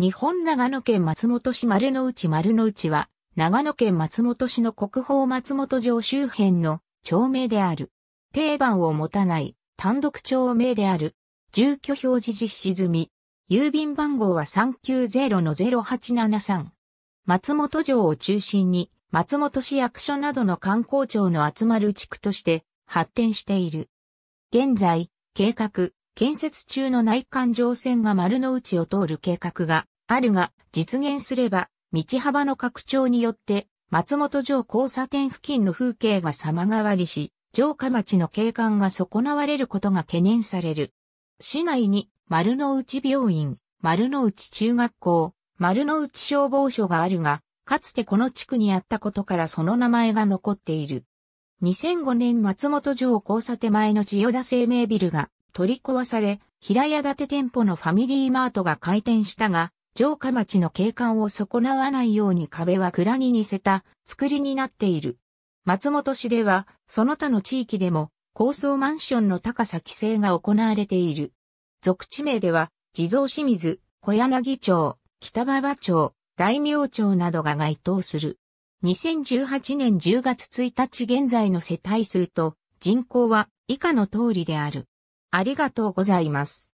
日本長野県松本市丸の内丸の内は、長野県松本市の国宝松本城周辺の町名である。定番を持たない単独町名である。住居表示実施済み。郵便番号は390-0873。松本城を中心に、松本市役所などの観光庁の集まる地区として発展している。現在、計画、建設中の内環状線が丸の内を通る計画があるが、実現すれば、道幅の拡張によって、松本城交差点付近の風景が様変わりし、城下町の景観が損なわれることが懸念される。市内に丸の内病院、丸の内中学校、丸の内消防署があるが、かつてこの地区にあったことからその名前が残っている。2005年松本城交差点前の千代田生命ビルが取り壊され、平屋建て店舗のファミリーマートが開店したが、城下町の景観を損なわないように壁は蔵に似せた作りになっている。松本市では、その他の地域でも、高層マンションの高さ規制が行われている。俗地名では、地蔵清水、小柳町、北馬場町、大名町などが該当する。2018年10月1日現在の世帯数と人口は以下の通りである。ありがとうございます。